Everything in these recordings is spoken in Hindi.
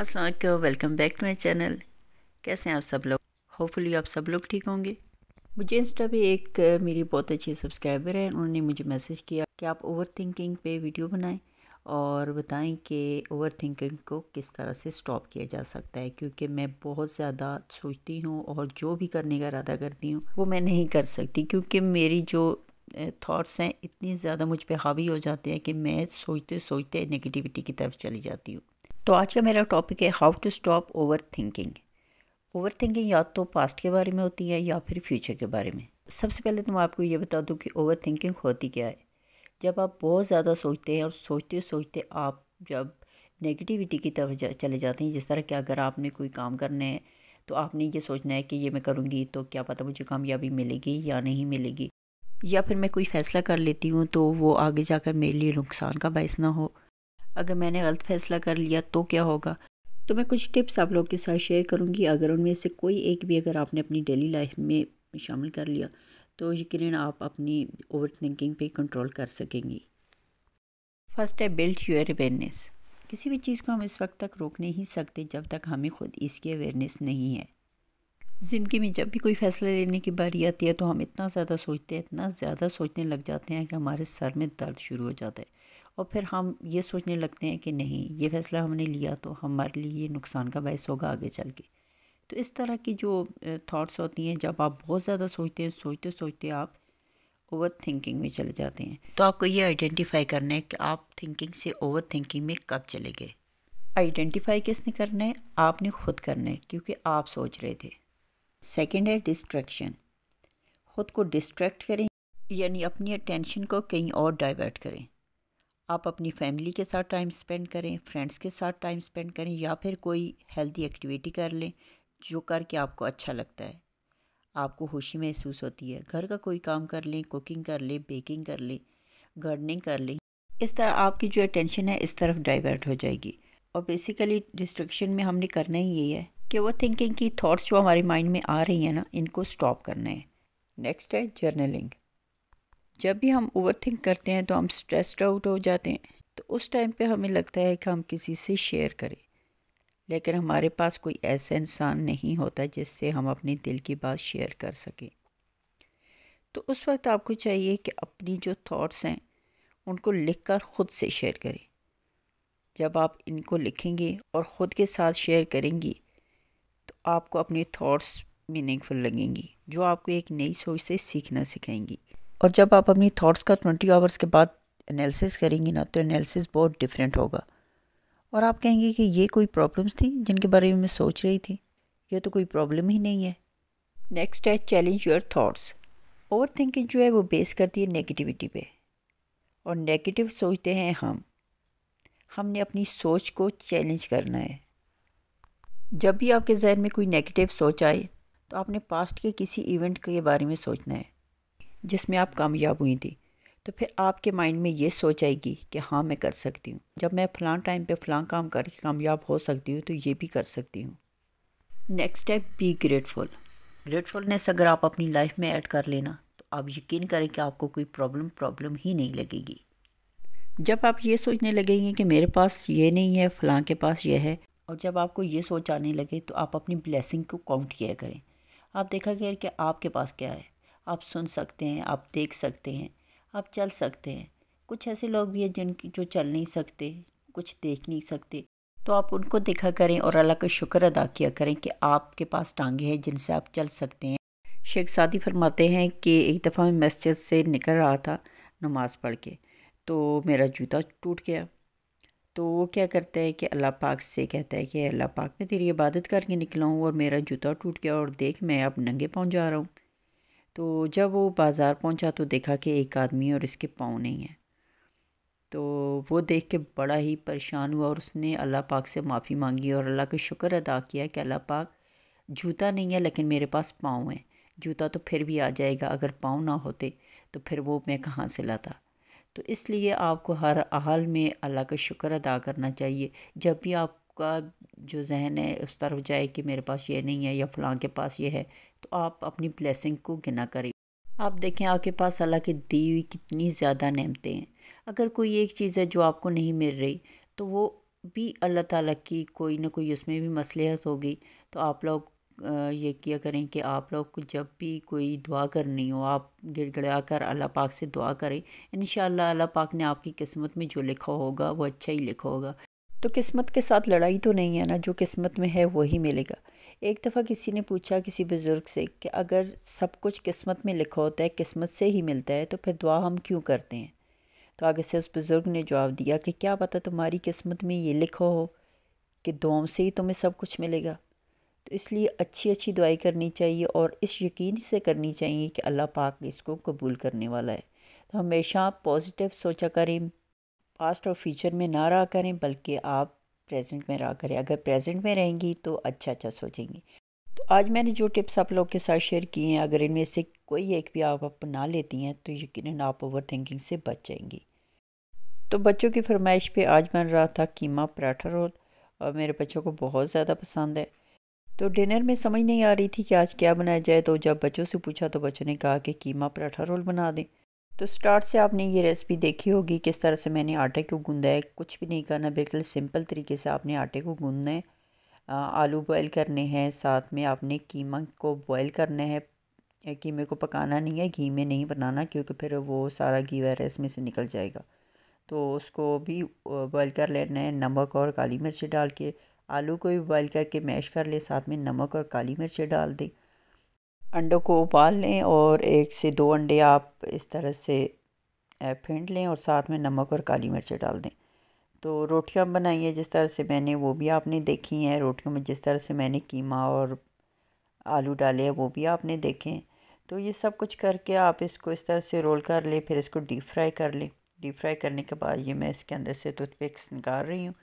अस्सलाम welcome back to my channel कैसे हैं आप सब लोग होपफुली आप सब लोग ठीक होंगे मुझे इंस्टा पे एक मेरी बहुत अच्छी सब्सक्राइबर है उन्होंने मुझे मैसेज किया कि आप ओवर थिंकिंग पे वीडियो बनाएं और बताएं कि ओवर थिंकिंग को किस तरह से स्टॉप किया जा सकता है क्योंकि मैं बहुत ज़्यादा सोचती हूँ और जो भी करने का इरादा करती हूँ वो मैं नहीं कर सकती क्योंकि मेरी जो थाट्स हैं इतनी ज़्यादा मुझ पर हावी हो जाते हैं कि मैं सोचते सोचते नेगेटिविटी की तरफ चली जाती हूँ तो आज का मेरा टॉपिक है how to stop overthinking overthinking या तो पास्ट के बारे में होती है या फिर फ्यूचर के बारे में सबसे पहले तो मैं आपको ये बता दूँ कि ओवर थिंकिंग होती क्या है जब आप बहुत ज़्यादा सोचते हैं और सोचते सोचते आप जब नेगेटिविटी की तरफ जा, चले जाते हैं जिस तरह कि अगर आपने कोई काम करना है तो आपने ये सोचना है कि ये मैं करूँगी तो क्या पता मुझे कामयाबी मिलेगी या नहीं मिलेगी या फिर मैं कोई फ़ैसला कर लेती हूँ तो वो आगे जाकर मेरे लिए नुकसान का बायस ना हो अगर मैंने गलत फैसला कर लिया तो क्या होगा तो मैं कुछ टिप्स आप लोग के साथ शेयर करूँगी अगर उनमें से कोई एक भी अगर आपने अपनी डेली लाइफ में शामिल कर लिया तो यकीन आप अपनी ओवर थिंकिंग पर कंट्रोल कर सकेंगी फर्स्ट है बिल्ट योर अवेयरनेस किसी भी चीज़ को हम इस वक्त तक रोक नहीं सकते जब तक हमें खुद इसकी अवेयरनेस नहीं है ज़िंदगी में जब भी कोई फ़ैसला लेने की बारी आती है तो हम इतना ज़्यादा सोचते हैं इतना ज़्यादा सोचने लग जाते हैं कि हमारे सर में दर्द शुरू हो जाता है और फिर हम ये सोचने लगते हैं कि नहीं ये फ़ैसला हमने लिया तो हमारे लिए ये नुकसान का बायस होगा आगे चल के तो इस तरह की जो थाट्स होती हैं जब आप बहुत ज़्यादा सोचते हैं सोचते सोचते आप ओवर थिंकिंग में चले जाते हैं तो आपको ये आइडेंटिफाई करना है कि आप थिंकिंग से ओवर थिंकिंग में कब चले गए आइडेंटिफाई किसने करना है आपने खुद करना है क्योंकि आप सोच रहे थे सेकेंड है डिस्ट्रैक्शन खुद को डिस्ट्रैक्ट करें यानी अपनी अटेंशन को कहीं और डाइवर्ट करें आप अपनी फैमिली के साथ टाइम स्पेंड करें फ्रेंड्स के साथ टाइम स्पेंड करें या फिर कोई हेल्दी एक्टिविटी कर लें जो करके आपको अच्छा लगता है आपको खुशी महसूस होती है घर का कोई काम कर लें कुकिंग कर लें बेकिंग कर लें गार्डनिंग कर लें इस तरह आपकी जो अटेंशन है इस तरफ डाइवर्ट हो जाएगी और बेसिकली डिस्ट्रक्शन में हमने करना ही यही है कि ओवर थिंकिंग की थाट्स जो हमारे माइंड में आ रही हैं ना इनको स्टॉप करना है नेक्स्ट है जर्नलिंग जब भी हम ओवर थिंक करते हैं तो हम स्ट्रेस्ड आउट हो जाते हैं तो उस टाइम पे हमें लगता है कि हम किसी से शेयर करें लेकिन हमारे पास कोई ऐसा इंसान नहीं होता जिससे हम अपने दिल की बात शेयर कर सकें तो उस वक्त आपको चाहिए कि अपनी जो थॉट्स हैं उनको लिखकर ख़ुद से शेयर करें जब आप इनको लिखेंगे और ख़ुद के साथ शेयर करेंगी तो आपको अपने थॉट्स मीनिंगफुल लगेंगी जो आपको एक नई सोच से सीखना सिखाएंगी और जब आप अपनी थॉट्स का ट्वेंटी आवर्स के बाद एनालिसिस करेंगी ना तो एनालिसिस बहुत डिफरेंट होगा और आप कहेंगे कि ये कोई प्रॉब्लम्स थी जिनके बारे में मैं सोच रही थी ये तो कोई प्रॉब्लम ही नहीं है नेक्स्ट है challenge your thoughts overthinking जो है वो बेस करती है नेगेटिविटी पे और नेगेटिव सोचते हैं हम हमने अपनी सोच को चैलेंज करना है जब भी आपके जहन में कोई नेगेटिव सोच आए तो आपने पास्ट के किसी इवेंट के बारे में सोचना है जिसमें आप कामयाब हुई थी तो फिर आपके माइंड में ये सोच आएगी कि हाँ मैं कर सकती हूँ जब मैं फ़लाँ टाइम पे फ़लाँ काम करके कामयाब हो सकती हूँ तो ये भी कर सकती हूँ next step be grateful gratefulness अगर आप अपनी लाइफ में ऐड कर लेना तो आप यकीन करें कि आपको कोई प्रॉब्लम प्रॉब्लम ही नहीं लगेगी जब आप ये सोचने लगेंगे कि मेरे पास ये नहीं है फ़लाँ के पास ये है और जब आपको ये सोच आने लगे तो आप अपनी ब्लेसिंग को काउंट किया करें आप देखा करें कि आपके पास क्या है आप सुन सकते हैं आप देख सकते हैं आप चल सकते हैं कुछ ऐसे लोग भी हैं जिनकी जो चल नहीं सकते कुछ देख नहीं सकते तो आप उनको देखा करें और अल्लाह का शुक्र अदा किया करें कि आपके पास टांगे हैं जिनसे आप चल सकते हैं शेख सादी फरमाते हैं कि एक दफ़ा मैं मस्जिद से निकल रहा था नमाज़ पढ़ के तो मेरा जूता टूट गया तो वो क्या करता है कि अल्लाह पाक से कहता है कि अल्लाह पाक मैं तेरी इबादत करके निकला हूँ और मेरा जूता टूट गया और देख मैं अब नंगे पहुँच जा रहा हूँ तो जब वो बाज़ार पहुंचा तो देखा कि एक आदमी और इसके पाँव नहीं हैं तो वो देख के बड़ा ही परेशान हुआ और उसने अल्लाह पाक से माफ़ी मांगी और अल्लाह का शुक्र अदा किया कि अल्लाह पाक जूता नहीं है लेकिन मेरे पास पाँव हैं जूता तो फिर भी आ जाएगा अगर पाँव ना होते तो फिर वो मैं कहाँ से लाता तो इसलिए आपको हर हाल में अल्लाह का शुक्र अदा करना चाहिए जब भी आप आपका जो जहन है उस तरफ जाए कि मेरे पास ये नहीं है या फलां के पास ये है तो आप अपनी ब्लेसिंग को गिना करें आप देखें आपके पास अल्लाह की दी हुई कितनी ज़्यादा नमतें हैं अगर कोई एक चीज़ है जो आपको नहीं मिल रही तो वो भी अल्लाह ताला की कोई ना कोई उसमें भी मसलहत होगी तो आप लोग ये किया करें कि आप लोग को जब भी कोई दुआ करनी हो आप गिड़गड़ा कर अल्लाह पाक से दुआ करें इन अल्लाह पाक ने आपकी किस्मत में जो लिखा होगा वो अच्छा ही लिखा होगा तो किस्मत के साथ लड़ाई तो नहीं है ना जो किस्मत में है वही मिलेगा एक दफ़ा किसी ने पूछा किसी बुज़ुर्ग से कि अगर सब कुछ किस्मत में लिखा होता है किस्मत से ही मिलता है तो फिर दुआ हम क्यों करते हैं तो आगे से उस बुज़ुर्ग ने जवाब दिया कि क्या पता तुम्हारी किस्मत में ये लिखा हो कि दुआओं से ही तुम्हें सब कुछ मिलेगा तो इसलिए अच्छी अच्छी दुआई करनी चाहिए और इस यकीन से करनी चाहिए कि अल्लाह पाक इसको कबूल करने वाला है तो हमेशा पॉजिटिव सोचा करें पास्ट और फ्यूचर में ना रहा करें बल्कि आप प्रेजेंट में रहा करें अगर प्रेजेंट में रहेंगी तो अच्छा अच्छा सोचेंगी तो आज मैंने जो टिप्स आप लोग के साथ शेयर किए हैं अगर इनमें से कोई एक भी आप अपना लेती हैं तो यकीन आप ओवर थिंकिंग से बच जाएंगी तो बच्चों की फरमाइश पे आज बन रहा था कीमा पराठा रोल और मेरे बच्चों को बहुत ज़्यादा पसंद है तो डिनर में समझ नहीं आ रही थी कि आज क्या बनाया जाए तो जब बच्चों से पूछा तो बच्चों ने कहा कि कीमा पराठा रोल बना दें तो स्टार्ट से आपने ये रेसिपी देखी होगी किस तरह से मैंने आटे को गूंदा है कुछ भी नहीं करना बिल्कुल सिंपल तरीके से आपने आटे को गूंदना है आलू बॉयल करने हैं साथ में आपने कीमा को बॉयल करना है कीमे को पकाना नहीं है घी में नहीं बनाना क्योंकि फिर वो सारा घी वगैरह इसमें से निकल जाएगा तो उसको भी बॉयल कर लेना है नमक और काली मिर्ची डाल के आलू को भी बॉयल करके मैश कर ले साथ में नमक और काली मिर्ची डाल दें अंडों को उबाल लें और एक से दो अंडे आप इस तरह से फेंट लें और साथ में नमक और काली मिर्च डाल दें तो रोटियां बनाइए जिस तरह से मैंने वो भी आपने देखी हैं रोटियों में जिस तरह से मैंने कीमा और आलू डाले हैं वो भी आपने देखे हैं तो ये सब कुछ करके आप इसको इस तरह से रोल कर लें फिर इसको डीप फ्राई कर लें डीप फ्राई करने के बाद ये मैं इसके अंदर से टूथपिक्स निकाल रही हूँ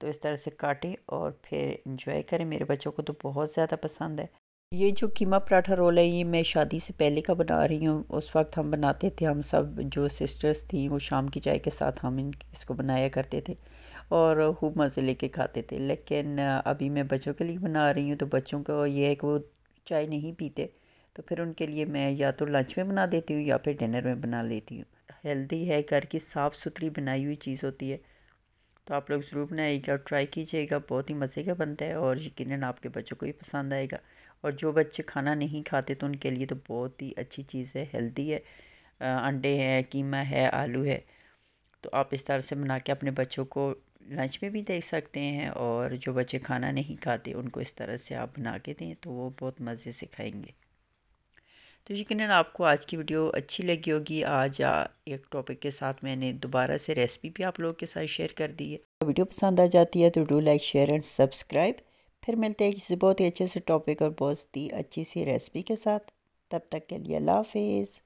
तो इस तरह से काटें और फिर इंजॉय करें मेरे बच्चों को तो बहुत ज़्यादा पसंद है ये जो कीमा पराठा रोल है ये मैं शादी से पहले का बना रही हूँ उस वक्त हम बनाते थे हम सब जो सिस्टर्स थी वो शाम की चाय के साथ हम इन इसको बनाया करते थे और खूब मज़े लेके खाते थे लेकिन अभी मैं बच्चों के लिए बना रही हूँ तो बच्चों को ये है कि वो चाय नहीं पीते तो फिर उनके लिए मैं या तो लंच में बना देती हूँ या फिर डिनर में बना लेती हूँ हेल्दी है घर की साफ़ सुथरी बनाई हुई चीज़ होती है तो आप लोग ज़रूर बनाइएगा और ट्राई कीजिएगा बहुत ही मज़े का बनता है और यकीन आपके बच्चों को ही पसंद आएगा और जो बच्चे खाना नहीं खाते तो उनके लिए तो बहुत ही अच्छी चीज़ है हेल्दी है अंडे है कीमा है आलू है तो आप इस तरह से बना के अपने बच्चों को लंच में भी दे सकते हैं और जो बच्चे खाना नहीं खाते उनको इस तरह से आप बना के दें तो वो बहुत मज़े से खाएंगे तो यकीन आपको आज की वीडियो अच्छी लगी होगी आज एक टॉपिक के साथ मैंने दोबारा से रेसिपी भी आप लोगों के साथ शेयर कर दी है वीडियो पसंद आ जाती है तो do like share and subscribe फिर मिलते हैं किसी बहुत ही अच्छे से टॉपिक और बहुत ही अच्छी सी रेसिपी के साथ तब तक के लिए अल्लाह हाफिज़